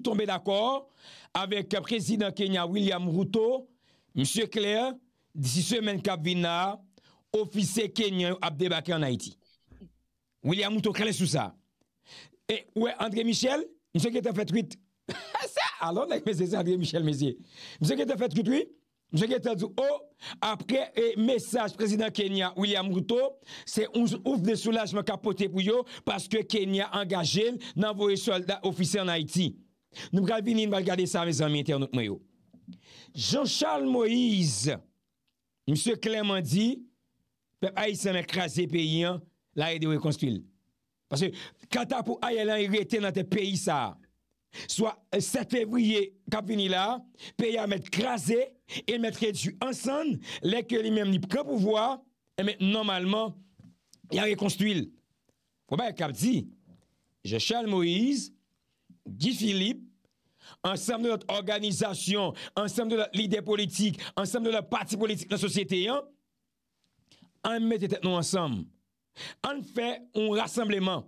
tombe d'akor avek prezident Kenya William Routo msye Claire disi semen kabina ofise Kenya Abdebake en Haiti William Routo krele sou sa e we André Michel msye ke te fet wite alon ek mese se André Michel mese msye ke te fet wite wite msye ke te djou o apre e mesaj prezident Kenya William Routo se ouf de soula jme kapote pou yo paske Kenya angaje nan vwe sol da ofise en Haiti msye Nou pral vini, nou pral gade sa, mè zanmè inter nouk mè yo. Jean-Charles Moïse, mè sè klemman di, pep a y se mè krasè peyi an, la y de wè konstuil. Pasè, kanta pou a y elan y rete nan te peyi sa. Soa, euh, se fevriye kap vini la, pey a mè krasè, e mè tre du ansan, lè ke li mè mè ni prè pou vwa, e mè normalman y a wè konstuil. Pou mè kap di, Jean-Charles Moïse, Guy Philippe, ansem de lote organizasyon, ansem de lote lide politik, ansem de lote pati politik la sosyete, an mette tet nou ansem, an fe ou rassembleman,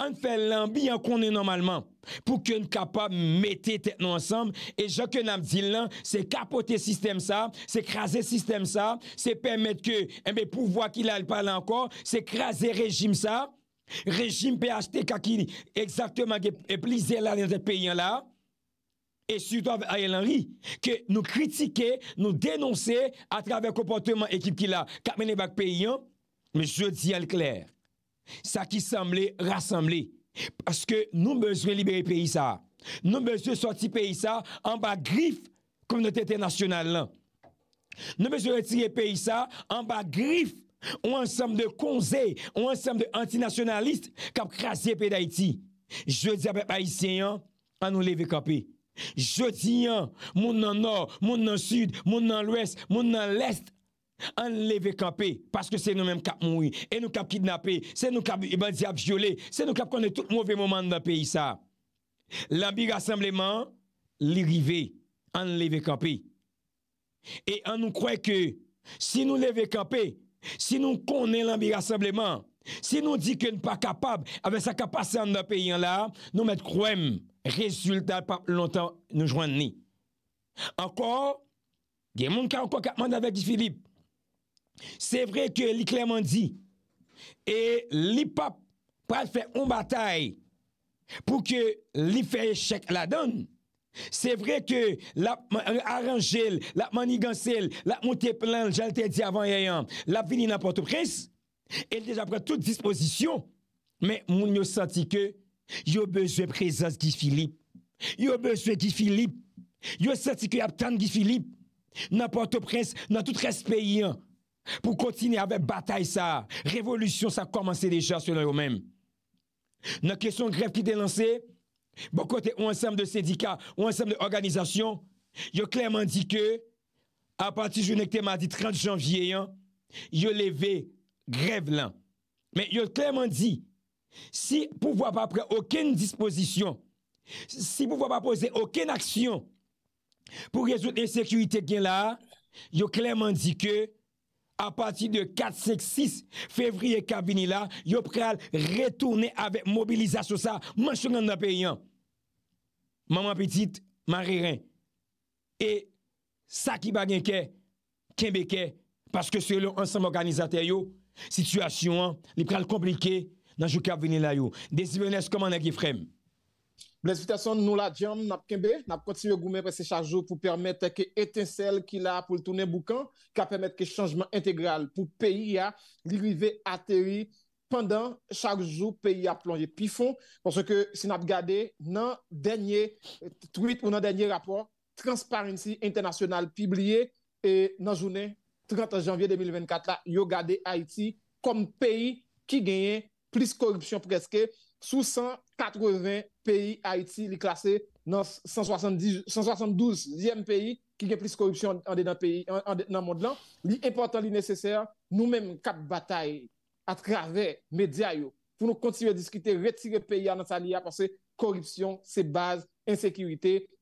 an fe lan bi an konen normalman pou ke nou kapap mette tet nou ansem. E jok ke nanm di lan, se kapote sistem sa, se kraze sistem sa, se pemet ke pou vwa ki la alpale ankor, se kraze rejim sa. rejim PHT kakini, ekzakte man ge plize la lente peyen la, e sytou av a yel anri, ke nou kritike, nou denonse, a traver kompote man ekip ki la, kakme ne bak peyen, mèjou di al kler, sa ki samble rassemble, paske nou mèjou libere peyisa, nou mèjou sorti peyisa, an ba grif kon not ente nasyonal lan, nou mèjou retire peyisa, an ba grif, Ou ansam de konze, ou ansam de antinasyonalist Kap krasye pe da iti Jodi ap ap aisyen an, an nou leve kapi Jodi an, moun nan nor, moun nan sud, moun nan lwes, moun nan lest An leve kapi, paske se nou menm kap moui E nou kap kidnapi, se nou kap iban eh diap jyole Se nou kap konen tout mouve mouman nan peyi sa Lambi rassembleman, li rive, an leve kapi E an nou kwen ke, si nou leve kapi Si nou konen l'ambigasembleman, si nou di ke nou pa kapab, avè sa kapase an da peyi an la, nou met kouem rezultat pa lontan nou jwenni. Ankor, gen moun ka ankon kapman davè di Filip, se vre ke li kleman di, e li pa pa fè un batay pou ke li fè chèk la donn, Se vre ke Arangel, la Manigansel La Monteplan, jante di avan yayan La vini na Port-au-Prince El deja pre tout disposition Men moun yo santi ke Yo bezwe prezaz ki Filip Yo bezwe ki Filip Yo santi ke ap tan ki Filip Na Port-au-Prince, nan tout respe yyan Po kontine ave batay sa Revolution sa komanse deja Se nou yo men Na kesyon grep ki denanse Bon kote ou ansenm de sedika, ou ansenm de organizasyon, yo kleyman di ke, apati joun ekte madi 30 janvyeyan, yo leve grev lan. Men yo kleyman di, si pou wap apre oken disposisyon, si pou wap apose oken aksyon pou rezout ensekurite gen la, yo kleyman di ke, A pati de 4, 5, 6 fevriye Kabvinila, yo pral retourne avek mobilizasyon sa. Man chonan nan pe yon. Maman Petit, Maririn. E sa ki bagenke, kenbeke. Paske se lon ansanm organizate yo, situasyon, li pral komplike nan jou Kabvinila yo. Desi venes koman agi frem. Blesitason nou la djam nap kembe, nap konti yo goume prese chanjou pou permette ke etensel ki la pou l'tounen boukan, ka permette ke chanjman integral pou peyi ya lirive ateri pandan chanjou peyi ya plonje. Pi fon, pwosè ke si nap gade nan denye, truit pou nan denye rapor, Transparency International pibliye, e nan jounen 30 janvye 2024 la, yo gade Haiti kom peyi ki genye plis korupsyon preske sou san... 80 pays Haïti li dans dans 172e pays qui a plus korupsyon de corruption dans le monde. nan mond lan, li important, li nous nou menm kap batay travers media yo pou à discuter, discuter, retirer pays an en sa parce korupsyon se baz, c'est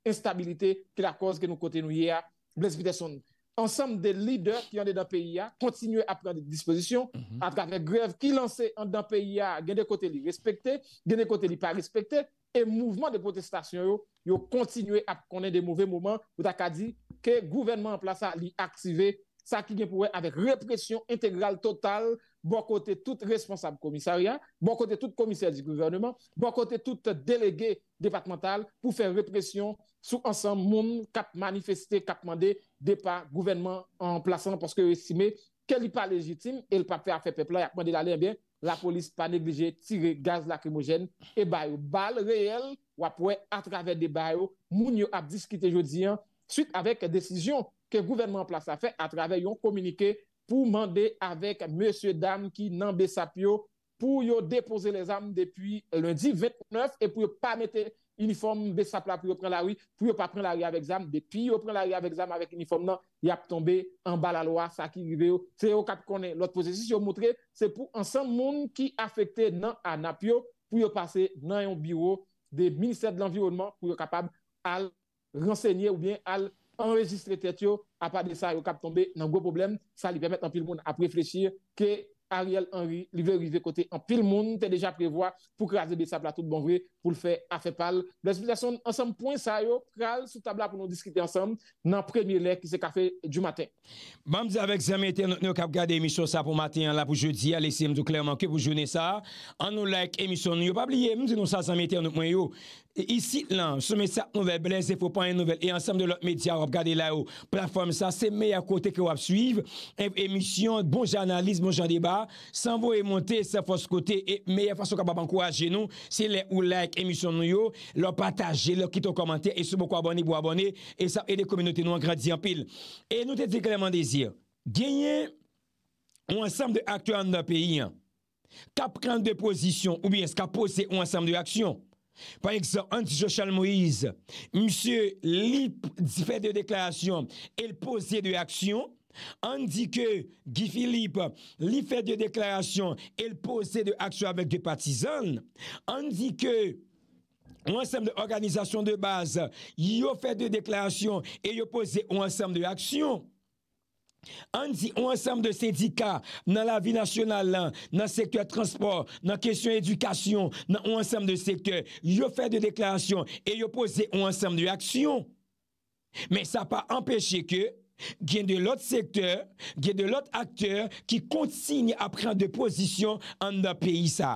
instabilite, la cause gen nous kote nou ye a, blesbite son ensem mhm. de lider ki yande dan PIA kontinue ap kande disposisyon ap kande grev ki lanse an dan PIA gen de kote li respekte, gen de kote li pa respekte, e mouvment de protestasyon yo, yo kontinue ap konen de mouvemouman, ou tak a di ke gouvenman plasa li aktive sa ki gen pouwe ave represyon integral total bon côté tout responsable commissariat, bon côté tout commissaire du gouvernement, bon côté tout délégué départemental pour faire répression sur ensemble monde cap manifester, cap demander départ gouvernement en plaçant parce que estimé qu'elle n'est pas légitime et le papier a fait peuple là, il a demandé eh bien la police pas négligé tirer gaz lacrymogène et balle balles réelles ou après à travers des balles moun a discuté jeudi hein, suite avec décision que le gouvernement place a fait à travers un communiqué pour demander avec monsieur dame qui pas Sapio pour yo déposer les armes depuis lundi 29 et pour pas mettre uniforme Bessap là pour prendre la rue pour pas prendre la rue avec armes depuis yo prend la rue avec armes avec uniforme non y a tombé en bas la loi ça qui c'est au cap connaît l'autre position montrer c'est pour ensemble monde qui affecté dans Anapio pour passer dans un bureau des ministère de l'environnement pour capable à renseigner ou bien à An rejistre tet yo, apade sa yo kap tombe nan gwo problem, sa li vemet an pil moun a preflechir ke Ariel Henry li ve rive kote an pil moun te deja prevoa pou krasi de sa platou de bon gré pou le fe a fe pal. Blase plasyon, ansem point sa yo, kral sou tabla pou nou diskite ansam nan premye lek ki se kafe du maten. Bambze avek zanmete, nou kap gade emisyon sa pou maten la pou jodi, ale se mdou klerman ke pou jounen sa. An nou lek emisyon nou, pa pliye mdou nou sa zanmete an nou kwen yo. Isi lan, soumè sa nouvel blèz, e fò panye nouvel, e ansèm de lòp medya, wap gade la ou, plafòm sa, se meyè kote ki wap suiv, emisyon, bon janaliz, bon jan deba, san vou e montè sa fòs kote, e meyè fòs wap ankorajè nou, se lè ou like emisyon nou yo, lòp patajè, lòp kito komantè, e soumòk wap abonè, wap abonè, e sa e de kominote nou an gradzi an pil. E nou te zèk lèm an dezir, genyen, wansèm de aktyon nan peyi an, tapkran de posisyon, ou byen, Par exemple, anti-jochal Moïse, msie li fè de deklarasyon el pose de aksyon, an di ke Guy Philippe li fè de deklarasyon el pose de aksyon avèk de patizan, an di ke wansèm de organizasyon de base yo fè de deklarasyon el yo pose wansèm de aksyon, An di ou ansam de sedika nan la vi nasyonal lan, nan sektor transport, nan kesyon edukasyon, nan ou ansam de sektor, yo fè de deklarasyon e yo pose ou ansam de aksyon. Men sa pa empèche ke gen de lot sektor, gen de lot akteur ki kontsigne apren de posisyon an da peyi sa.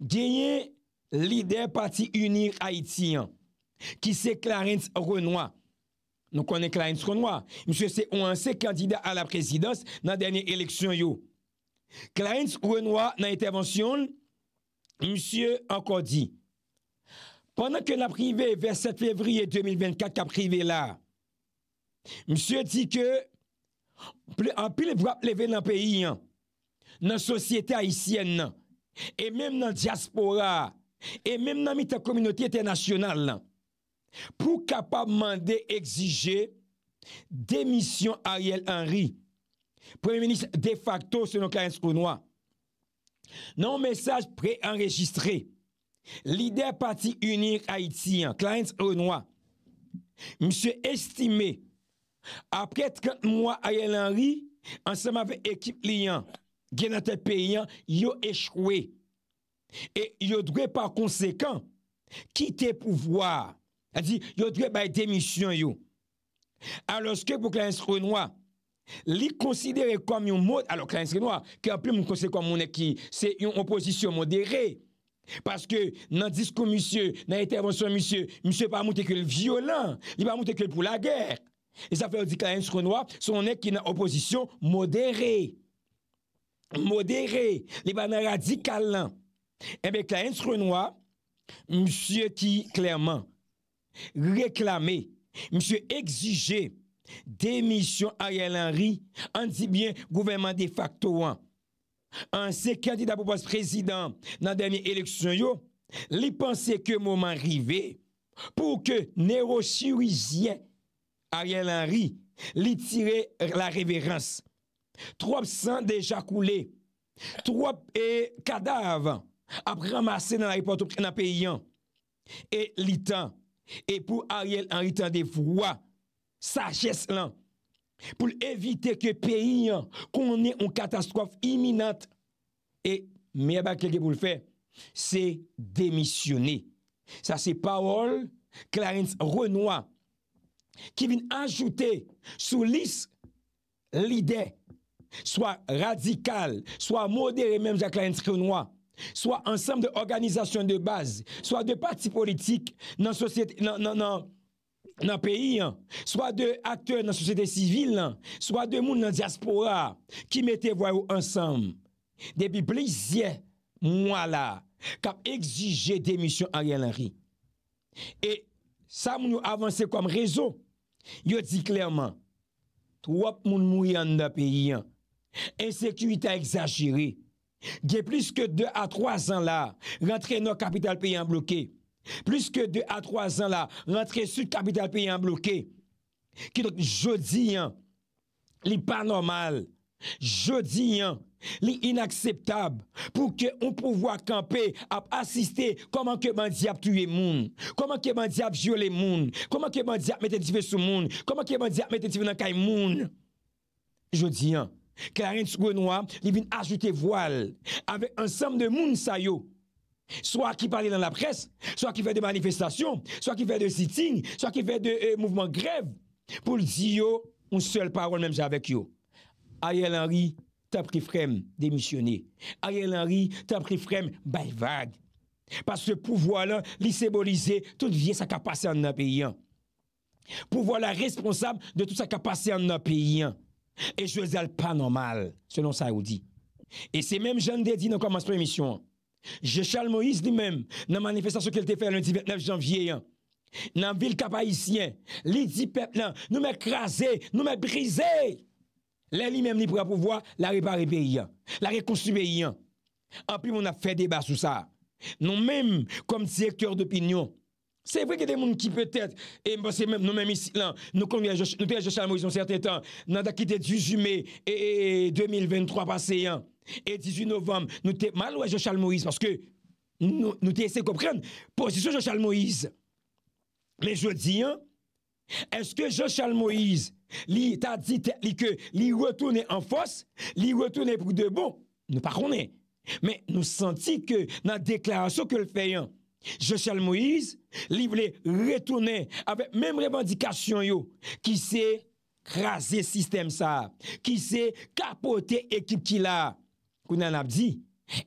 Gen yon lider pati unir Haitian ki se Clarence Renoy. Nou konen Clarence Renoir, msye se ouansè kandida a la prezidans nan denye eleksyon yo. Clarence Renoir nan intervensyon, msye anko di, panan ke la prive verset fevriye 2024 ka prive la, msye di ke, anpi le vrap leve nan peyi, nan sosyete haisyen nan, e menm nan diaspora, e menm nan mitan kominoti etenasyonal nan, pou kapab mande exije demisyon Ariel Henry, premilis de facto selon Clarence Renoy. Nan mensaj pre-enregistre, lider parti Unir Haiti, Clarence Renoy, mse estime, apre 30 mwa Ariel Henry, ansama ve ekip liyan, genate peyan, yo echwe, e yo dre par konsekan, kite pou vwaar, An di, yo dwe bay demisyon yo. An loske pou Clarence Renoy, li konsidere kom yon mot, alo Clarence Renoy, ki an pli moun konsidere kom moun ek ki, se yon oposisyon modere. Paske nan disko monsye, nan intervensyon monsye, monsye pa moun teke violent, li pa moun teke pou la ger. E sa fe ou di Clarence Renoy, son ek yon oposisyon modere. Modere. Li pa nan radikal nan. Ebe eh Clarence Renoy, monsye ki klerman, Reklame, mse exige Demisyon Ariel Henry An di bien Gouvernment de facto an An se kandida pou pos prezident Nan denye eleksyon yo Li panse ke mouman rive Pou ke nero syrizyen Ariel Henry Li tire la reverans Trope san deja koule Trope e Kada avan Apre ramase nan aipoto prena peyan E li tan E pou Ariel enritan de fwa, sages lan, pou l evite ke peyin konen yon katastrofe iminante, e mèye bakèl ke pou l fè, se demisyonè. Sa se Paol Clarence Renoy ki vin ajoute sou lis l ide, swa radikal, swa modere menm ja Clarence Renoy, Swa ansam de organizasyon de baz Swa de parti politik Nan sosyete Nan peyi an Swa de akteur nan sosyete sivil an Swa de moun nan diaspora Ki mette voyou ansam De bibli zye Mwa la Kap egzije demisyon a yalari E sa moun yo avanse kom rezo Yo di klerman Twop moun moun yan nan peyi an Ensekuita egzajiri Gye plis ke 2 a 3 an la rentre no kapital peye an bloke. Plis ke 2 a 3 an la rentre sud kapital peye an bloke. Ki lòk jodi an li panormal. Jodi an li inakseptab pou ke ou pouvo akampe ap asiste koman ke mandi ap tuye moun. Koman ke mandi ap jyo le moun. Koman ke mandi ap mette tife sou moun. Koman ke mandi ap mette tife nan kay moun. Jodi an. Karin Tsugunwa li vin ajoute voal Avè ansem de moun sa yo Soa ki pale nan la pres Soa ki fè de manifestasyon Soa ki fè de siting Soa ki fè de euh, mouvment grev Poul di yo un sel parol mèm javek yo Ariel Henry taprifrem demisyoné Ariel Henry taprifrem bayvag Pas se pouvo la lisébolize Tout vie sa kapase an nan peyi an Pouvo la responsable De tout sa kapase an nan peyi an E jwè zèl pa normal, selon sa ou di. E se mèm jen de di nan komanse mèmisyon, jè chal Moïse li mèm nan manifestasyon kèl te fè lè 19 janvye, nan vil kapayisyen, li di pep lan, nou mè krasè, nou mè brisé, lè li mèm ni prèpouvoi la repare pe yon, la rekonsupe yon. Anpil mèm nan fè debat sou sa, nan mèm kom direktor d'opinyon, Se vwe ke de moun ki petet, e mbase mèm, nou mèm isi lan, nou konvye a Jochal Moïse an certe tan, nan dakite 18 mai, e 2023 pase yan, e 18 novem, nou te man wè Jochal Moïse, paske nou te ese kopren, posi sou Jochal Moïse. Mè jo diyan, eske Jochal Moïse, li ta dit li ke li wotounen an fos, li wotounen pou de bon, nou pa konnen, mè nou senti ke nan deklarasyon ke l fèyan, Jochal Moïse li vle retounen avè mèm revendikasyon yo ki se krasè sistem sa ki se kapote ekip ki la kou nan ap di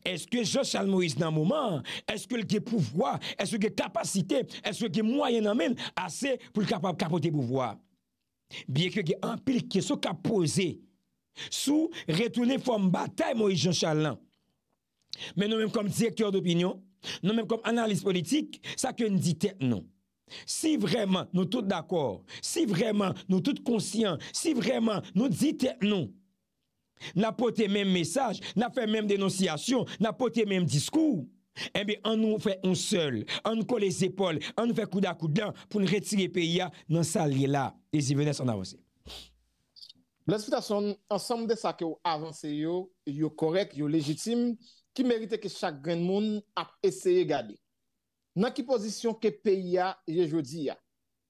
eske Jochal Moïse nan mouman eske lge pouvoi eske kapasite eske mwayen amèn asè pou kapote pouvoi biye ke ge anpil ke so kapose sou retounen fòm batay Moïse Jochal lan mè nou mèm kom direktor d'opinyon Nou men kom analis politik, sa ke nou di tek nou. Si vreman nou tout d'akor, si vreman nou tout konsyant, si vreman nou di tek nou, na pote men mesaj, na fe men denosiyasyon, na pote men diskou, enbe eh an nou fe un seul, an nou kole zepol, an nou fe kou da kou dan, pou nou retire pe ya nan salye la, e zi vene son avanse. Blan, sifta son, ansam de sa ke ou avanse yo, yo korek, yo lejitim, qui méritait que chaque grain de monde a essayé de garder. Dans quelle position que pays a, je dis,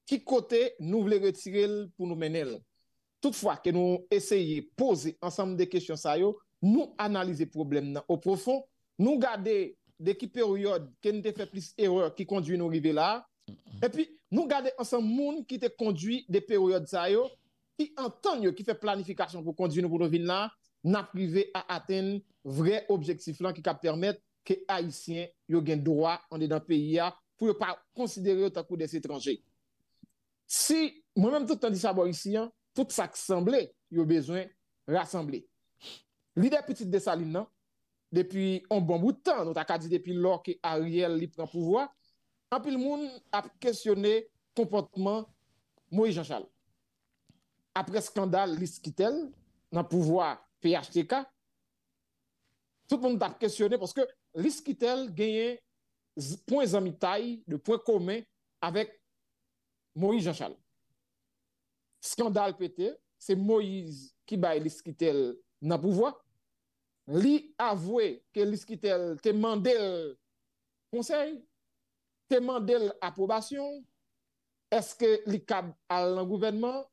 qui côté nous voulons retirer pour nous mener. Toutefois, que nous essayons de poser ensemble des questions, nous analyser le problème au profond, nous garder de qui qui nous fait plus erreur qui conduit nous arriver là, mm-hmm. et puis nous garder ensemble monde qui te conduit des périodes ça qui entend qui fait planification pour conduire nous pour nous là, n'a à atteindre Vreye objektif lan ki ka permette ke Aisyen yo gen dowa an de dan peyi ya pou yo pa konsidere yo takou desi etranje. Si mwen mwen bon tout an disa bo Aisyen, tout sa ksamble yo bezwen rassemble. Li depetit de sa lin nan, depi an bon boutan, nou takadi depi lor ke Ariel li pran pouvoi, an pil moun ap kesyonne kompontman moui janshal. Apre skandal li skitel, nan pouvoi peyi achete ka, tout le monde a questionné parce que l'Iskitel gagnait points en mi-taille de points communs avec Moïse Jean-Charles. Scandale pété, c'est Moïse qui baille l'Iskitel dans le pouvoir. Lui avoué que l'Iskitel te demandé conseil, te demandé l'approbation, Est-ce que l'ICAB a le gouvernement?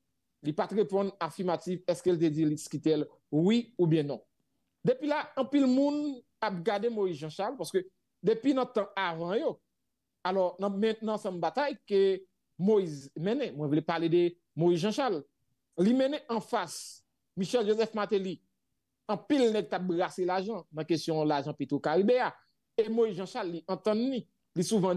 Il pas répondre affirmatif. Est-ce qu'elle te dit l'Iskitel oui ou bien non? Depuis là, un pile moun a gardé Moïse Jean Charles, parce que depuis temps avant yo, alors maintenant, c'est une bataille que Moïse menait. Moi, je voulais parler de Moïse Jean Charles, Lui menait en face Michel Joseph Matéli, Un pile nek tap dans la question, de l'agent petro caribéa Et Moïse Jean Charles il entend, ni, li souvent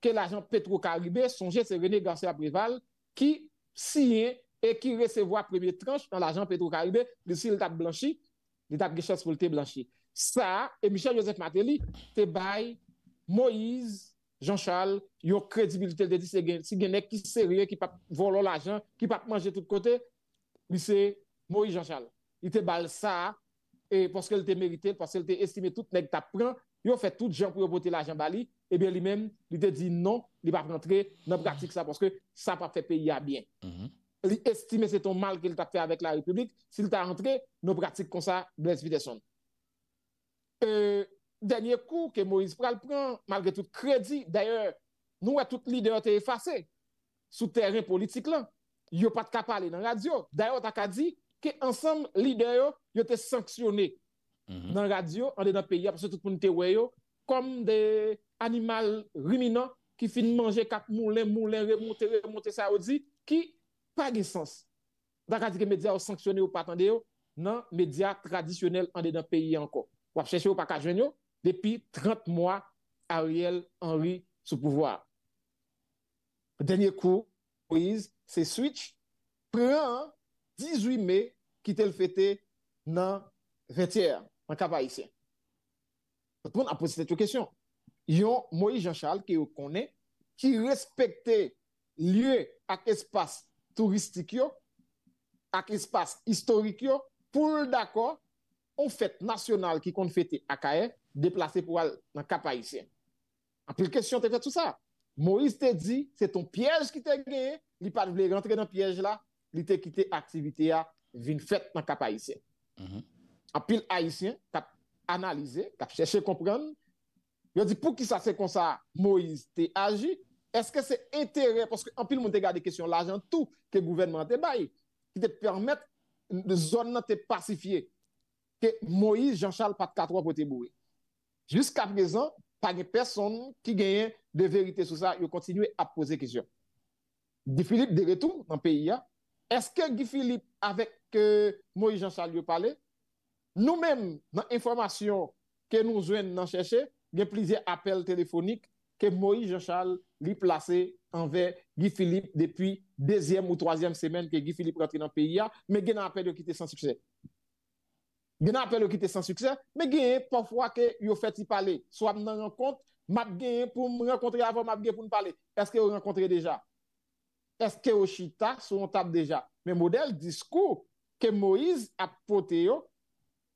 que l'agent petro songeait se René Garcia Préval, qui signe et qui recevait la première tranche dans l'agent petro caribé le sil a blanchi, li tap ge chans pou lte blanchi. Ça, et Michel-Joseph Mateli, te bay Moïse, Jean-Charles, yo kredibilite de di se gen, si genek ki serye, ki pap volo qui qui ki pap manje tout kote, li c'est Moïse Jean-Charles. Il te bal ça, e poske qu'elle te merite, parce qu'elle te estime tout nek tap pran, yo fait tout jan pour yo l'argent, la bali, e ben lui-même, il te dit non, li pap rentre nan pratik sa, poske sa pap fè peyi a bien. Mm -hmm li c'est ton mal qu'il t'a fait avec la République. S'il ta rentre, nou pratik kon sa Blaise Videson. Euh, coup que Moïse Pral prend, malgré tout crédit. D'ailleurs, nous, wè tout lider te efase, sou teren politik lan, yo pat ka pale nan radio, d'ayor ta ka di, ke ansam lider yo, yo te sanctionné mhm. dans -hmm. nan radyo, an de nan peyi, apse tout moun te wè comme des animaux ruminants qui ki fin manger kap moulin, moulin, remonter remonter sa qui Pa gen sens. Da ka dike media ou sanksyone ou patande yo, nan media tradisyonel an de dan peyi anko. Wap chèche ou pa ka jwen yo, depi 30 mwa Ariel Henry sou pouvoar. Denye kou, Moïse, se switch, pre an 18 me, ki tel fète nan 20è, man kapa yise. Patron aposite chou kèsyon. Yon Moïse Jean-Charles ki yo kone, ki respekte lye ak espase touristique ak espace historique pour d'accord on fête nationale qui compte fêter à Kaye déplacé pour aller dans cap haïtien en plus question t'as fait tout ça Moïse t'a dit c'est ton piège qui t'a gagné il pas voulait rentrer dans piège là il t'a quitté activité à vin fête dans cap haïtien mm-hmm. en pile haïtien t'as analysé t'as cherché comprendre il dit pour qui ça c'est comme ça Moïse t'a agi est-ce que c'est intérêt, parce qu'en plus de monter des questions, l'argent, tout que le gouvernement te qui te permet de zone pacifié, que Moïse Jean-Charles n'a pas 4 te Jusqu'à présent, pas de personne qui gagne de vérité sur ça. Ils continuent à poser des questions. Philippe, de retour dans le pays, est-ce que Guy Philippe, avec euh, Moïse Jean-Charles, nous-mêmes, dans information que nous venons de chercher, il y a plusieurs appels téléphoniques que Moïse Jean-Charles placé envers Guy Philippe depuis deuxième ou troisième semaine que Guy Philippe rentre dans le pays, hein. mais il y a un appel de quitter sans succès. Il y a un appel de quitter sans succès, mais il a parfois que vous fait y parler. Soit je rencontre, je pour me rencontrer avant, je pour me parler. Est-ce que vous rencontré déjà? Est-ce que vous chita déjà? Mais modèle discours que Moïse a porté,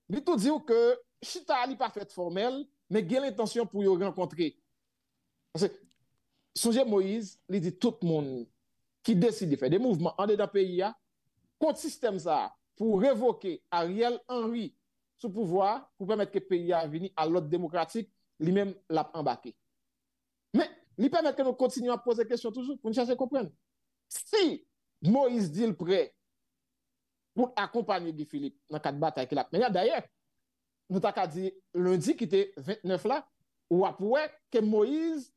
il tout dit que chita n'est pas fait formelle, mais il a l'intention pour vous rencontrer. Songez Moïse, il dit tout le monde qui décide de faire des mouvements en dedans pays, contre système ça, pour révoquer Ariel Henry sous pouvoir, pour permettre que le pays à venir à l'ordre démocratique, lui-même l'a embarqué. Mais, lui permet que nous continuions à poser des questions toujours pour nous chercher à comprendre. Si Moïse dit le prêt pour accompagner Guy Philippe dans quatre bataille qu'il l'a d'ailleurs, nous avons dit lundi qui était 29 là, Ou ap wè ke Moïse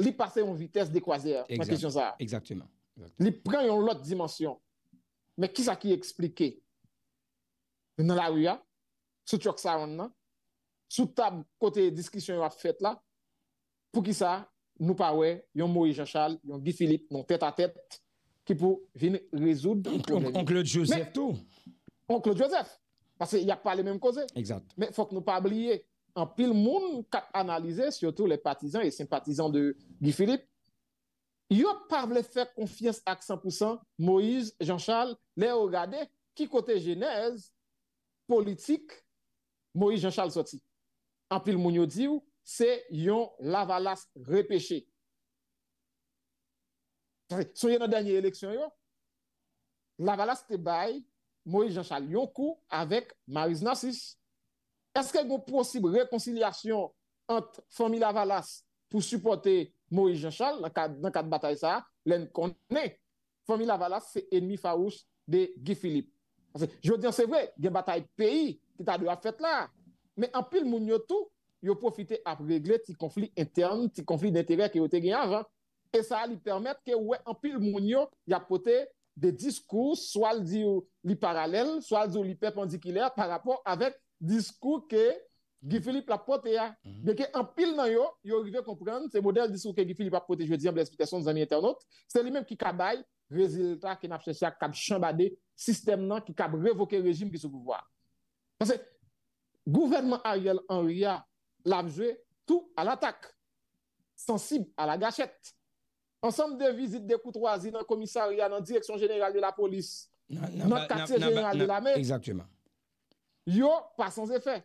li pase yon vites de kwazir. Ma kèsyon sa. Exactement. Li pren yon lot dimensyon. Mè ki sa ki eksplike? Nè la wè, sou tchok sa wè nan, sou tab kote diskisyon wè ap fèt la, pou ki sa nou pa wè yon Moïse Jean-Charles, yon Guy Philippe, yon tèt a tèt, ki pou vin rezoud. Onkle Joseph tou. Onkle Joseph. Pase yon pa le mèm koze. Exact. Mè fòk nou pa bliye. an pil moun kat analize, sio tou le patizan e simpatizan de Guy Philippe, yo par vle fèk konfians ak 100%, Moïse, Jean-Charles, le yo gade ki kote jenèz, politik, Moïse Jean-Charles soti. An pil moun yo diw, se yon Lavalas repèche. Sou yon an danyè eleksyon yo, Lavalas te bay, Moïse Jean-Charles yon kou, avèk Marise Nassif. Est-ce qu'il y a une possible réconciliation entre Fomil Avalas pou supporter Maurice Jean-Charles dans quatre batailles ça, l'un qu'on a, Fomil Avalas c'est ennemi faouche de Guy Philippe. Je veux dire, c'est vrai, il y a une bataille pays qui a dû la fête là, mais en pile mouniotou, il y a profité à régler ce conflit interne, ce conflit d'intérêt qui a été gagné avant, et ça a lui permettre qu'en pile mouniot il y a peut-être des discours soit les parallèles, soit les perpendiculaires par rapport avec discours que Guy Philippe l'a porté. Mhm. Mais qu'en en pile dans yo, yo comprendre ce modèle discours que Guy Philippe a porté, je dis en l'explication des amis internautes, c'est lui-même qui cabaille résultat qui n'a cherché à chambader chambader système qui a révoqué le régime qui se pouvoir. Parce que le gouvernement Ariel Henry a joué tout à l'attaque, sensible à la gâchette. Ensemble de visites de courtoisie dans le commissariat, dans la direction générale de la police, dans le quartier général de la mer. Exactement yo pas sans effet.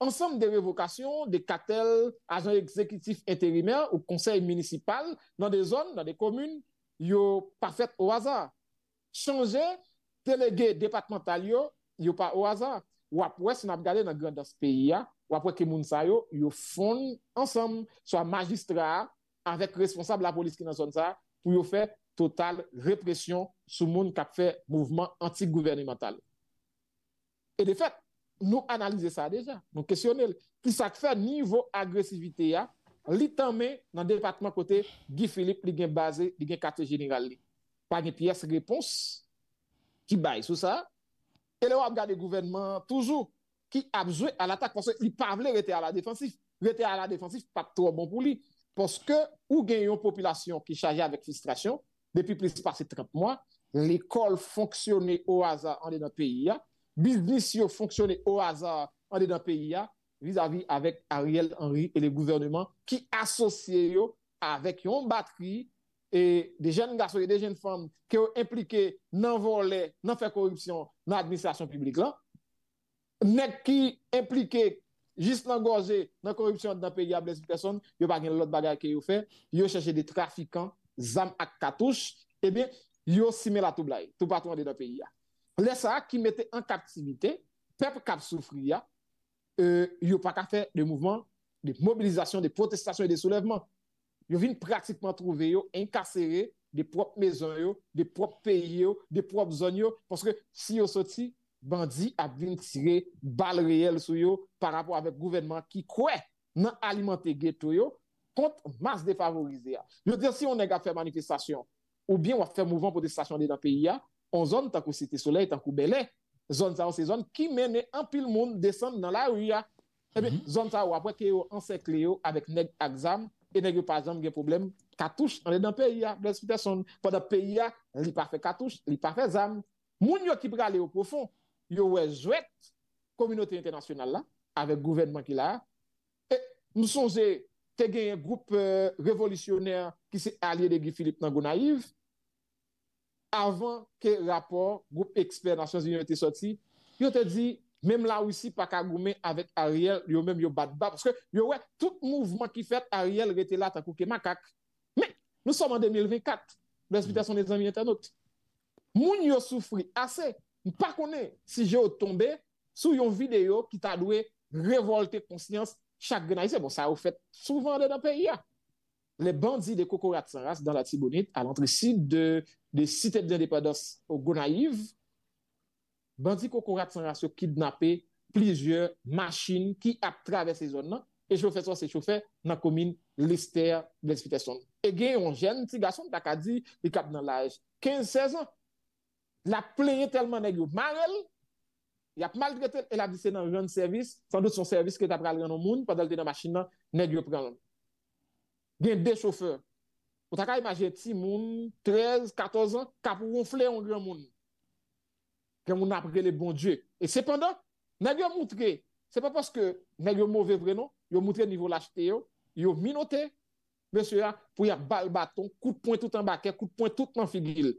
Ensemble des révocations, des cartels, agents exécutifs intérimaires ou conseils municipaux dans des zones, dans des communes, yo pas fait au hasard. Changer déléguer départemental yo, yo pas au hasard. Ou après, si on a regardé dans grand pays, ou après que moun sa yo, font ensemble, soit magistrat avec responsable la police qui dans zone ça, pour yo faire totale répression sur monde qui a fait mouvement anti-gouvernemental. Et de fait, nous analyser ça déjà, nous questionner. Qui ça fait niveau agressivité, ya, li dans le département côté Guy Philippe, li basé, li gen quartier général Pas une pièce réponse qui baille sur ça. Et là, on regarde le gouvernement toujours qui a joué à l'attaque parce qu'il parlait était à la défensive. Rester à la défensive, pas trop bon pour lui. Parce que, ou a une population qui chargée avec frustration, depuis plus de 30 mois, l'école fonctionnait au hasard dans le pays. Biznis yo fonksyonè ou aza an de dan peyi ya vis-a-vis avèk Ariel Henry e le gouvernement ki asosye yo avèk yon batri e de jen gaso e de jen fan ki yo implike nan volè nan fè korupsyon nan administrasyon publik lan nek ki implike jist nan gorje nan korupsyon an de dan peyi ya blèz yo bagen lòt bagay ki yo fè yo chèche de trafikant zam ak katouch eh yo simè la tou blay tou patou an de dan peyi ya Lè sa a ki mette an kaptimite, pep kap soufri ya, euh, yo pa ka fe de mouvman, de mobilizasyon, de protestasyon e de soulevman. Yo vin pratikman trouve yo, inkasere, de prop mezon yo, de prop peyi yo, de prop zon yo, poske si yo soti, bandi a vin tire bal reyel sou yo par rapport avek gouvenman ki kwe nan alimante geto yo, kont mas defavorize ya. Yo dir si yo nega fe manifestasyon, ou bien yo fe mouvman protestasyon de dan peyi ya, on zone tant que Cité Soleil, takou Belay, zone ça, c'est zone qui mène un pile monde descendre dans la rue. Et hein. eh bien, mhm. zone ça, après que yo encerclé avec nèg exam et nèg par exemple des problème on est dans le pays hein. a, Blaise pays, pendant hein, pays a, il pas fait cartouche, il pas fait examen Moun yo qui pralé au profond, yo ouais jouet communauté internationale là avec gouvernement qui là. Et nous sommes, te gen un groupe euh, révolutionnaire qui s'est allié avec Philippe Philippe Naïve avant le rapport rapport groupe expert Nations Unies ete sorti, yo te di, même là aussi, pas pa avec avec Ariel, yo même yo bat parce que yo wè tout mouvement qui fait, Ariel était là takou ke makak. Mais nous sommes en 2024, l'inspitasyon des amis internautes. Moun yo assez. ne mpa pas si j'ai tombé tombe une yon vidéo ki ta dwe revolte conscience chaque genayise. Bon, Ça a fait souvent de pays pays. Hein. Le bandi de Kokorat Sanras dan la Tibonit al antresi de sitet diyan de Pados o Gonaiv, bandi Kokorat Sanras yo kidnapè plizye machin ki ap traves se zon nan e choufe so se choufe nan komin lister desfiteson. E gen yon jen ti gason takadi li kap nan laj. 15-16 an la plenye telman negyo. Marel, yap maldre tel elabise nan jen servis, san dout son servis ke tap pral re nan moun, padal te nan machin nan negyo pran nan moun. gen deux chauffeurs. Ou ta ka imaje ti moun, 13, 14 ans, ka pou ronfle yon gran moun. Gen moun apre le bon Dieu. Et cependant, nèg montré, ce c'est pas parce que nèg mauvais prénom, yo montre niveau lâcheté yo, yo minoté, monsieur a, pou y avoir bal bâton, coup de tout en baquet, coup de tout en figil.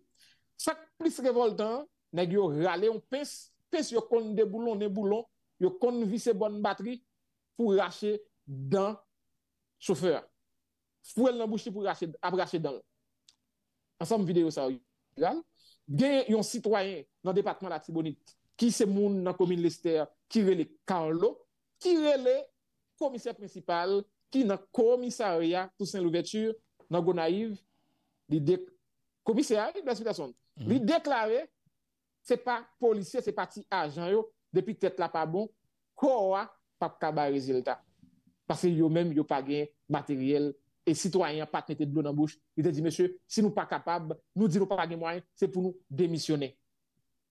Ça plus révoltant, nèg râlé, râler, on pince, pince yo des de boulon, ne boulon, yo kon visse bonne batterie pour racher dans chauffeur fouel nan bouchi pou rache, ap rache dan. Ansem videyo sa a yon. Gen yon sitwayen nan departman la Tibonit, ki se moun nan komine Lester, ki rele Carlo, ki rele komiser principal, ki nan komisaria Toussaint Louverture, nan Gonaiv, li dek, komisari, mm. li deklare, se pa polisye, se pa ti ajan yo, depi tet la pa bon, kowa pap kaba rezilta. Pase yo men yo pa gen matériel les citoyens pas mettre de l'eau dans la bouche. Il a dit, monsieur, si nous pas capables, nous disons pas de moyens, c'est pour nous démissionner.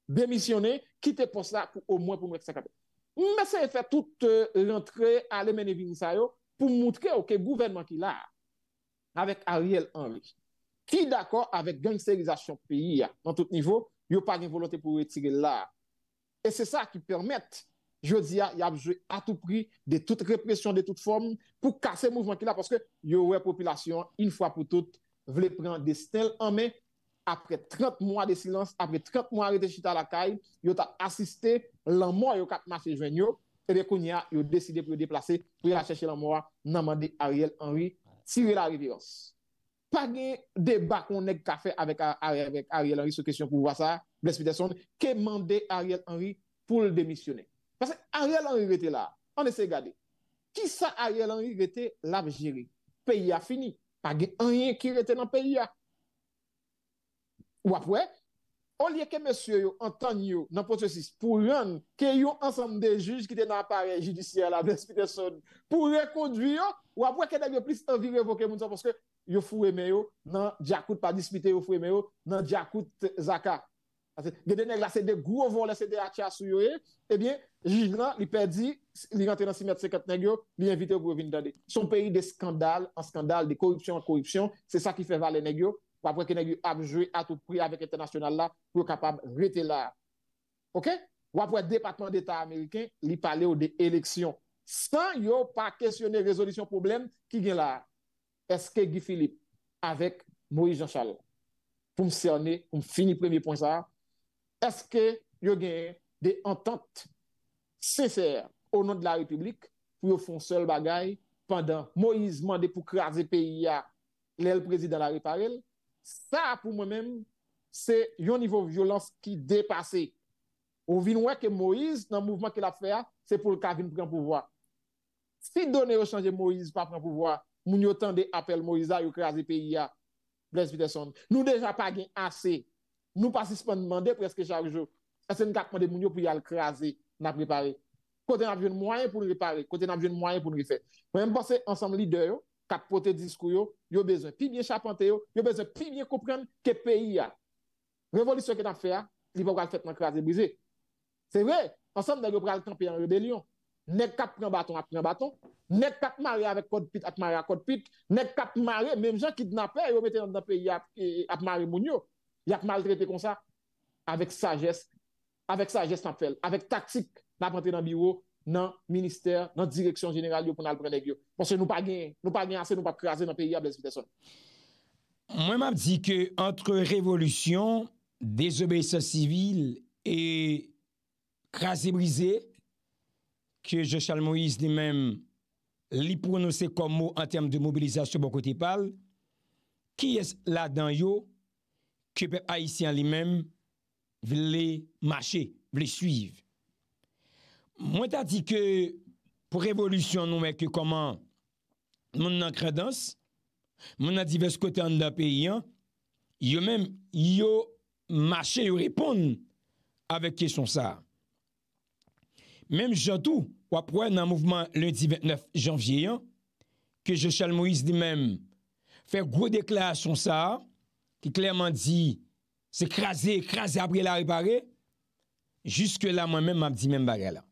Démissionner, quitter pour ça, au moins pour nous être capables. Mais a fait toute euh, l'entrée à l'Emen pour montrer au gouvernement qu'il a avec Ariel Henry, qui d'accord avec gangsterisation pays à hein, tout niveau, il n'y a pas de volonté pour retirer là. Et c'est ça qui permet Je diya, y apjwe atou pri de tout repression de tout form pou kase mouvman ki la poske yo we popilasyon, in fwa pou tout, vle pren de stel anmen. Apre 30 mwa de silans, apre 30 mwa rete chita la kay, yo ta asiste, lan mwa yo katmase jwen yo, re konya yo deside pou yo deplase pou yo la chache lan mwa nan mande Ariel Henry, siri la revirons. Pa genye deba konen ka fe avèk Ariel Henry sou kesyon pou wasa, blespe de son, ke mande Ariel Henry pou l demisyonek. Pase a real anri rete la, an ese gade, ki sa a real anri rete la vjiri, peyi a fini, pa gen anri enki rete nan peyi a. Ou apwe, olye ke mèsyo yo anton yo nan pote 6, pou yon, ke yon ansam de juj ki te nan apare jidisyè la bles pite son, pou re kondwyo, ou apwe ke devyo plis anvi revoke moun sa, pwoske yo fweme yo nan diakout pa dispite yo fweme yo nan diakout zaka. Gede eh neg la sèdè, gwo von la sèdè a tchè a sou yoye, ebyen, jij nan, li pè di, li yantè nan simètre sèkèd negyo, li yinvite ou gwo vin dande. Son peyi de skandal, an skandal, de korupsyon, korupsyon, sè sa ki fè valen negyo, wapwè ke negyo apjoui atou pri avèk etè nasyonal la, pou yon kapam gwete la. Ok? Wapwè depatman d'Etat Ameriken, li pale ou de eleksyon, san yon pa kèsyonè rezolisyon problem, ki gen la. Eske Gi Philippe, avèk Moïse Jean est-ce que y a des ententes sincères au nom de la République pour faire seul bagaille pendant Moïse m'a pour craser le pays à le président la République? Ça, pour moi-même, c'est un niveau de violence qui dépasse. On voit que Moïse, dans le mouvement qu'il a fait, c'est pour le cas qu'il prend pouvoir. Si donner au changé Moïse pour prendre pouvoir, nous n'y Moïse à craser le pays à Nous déjà pas assez nous pas suspendre demander presque chaque jour. c'est ce que nous avons demandé pour y aller craser, nous préparer. Côté nous avons moyen pour nous réparer, côté nous avons moyen pour nous refaire. Même penser ensemble leader, cap porter discours, yo besoin plus bien charpenter, yo besoin plus bien comprendre que pays a. Révolution que nous fait, il va pas faire craser briser. C'est vrai, ensemble nous pral camper en rébellion. Nek cap prend bâton, a prend bâton. Nek cap maré avec code pit, a maré à code pit. Nek cap maré, même gens kidnappés, yo mettent dans un pays a maré moun yo. yak mal trete kon sa, avek sajes, avek sajes tanp fel, avek taktik nan pantre nan biwo, nan minister, nan direksyon general yo pou nan alpreleg yo. Ponsen nou pa gen, nou pa gen ase, nou pa krasen nan peyi a blesvite son. Mwen map di ke, antre revolusyon, desebesan sivil, e krasen brise, ke Jechal Moïse di men li pronose kom mo an tem de mobilizasyon bo kote pal, ki es la dan yo, kepe Aisyen li men vile mache, vile suive. Mwen ta di ke pou revolusyon nou meke koman moun nan kredans, moun nan divers kote an da peyi an, yo men yo mache yo repon avèk ke son sa. Men jadou wapwen nan mouvman lundi 29 janvye yan, ke Jechal Moïse li men fè grou dekla son sa a, ki klerman di se kreze, kreze apre la repare, juske la mwen men mabdi men bare la.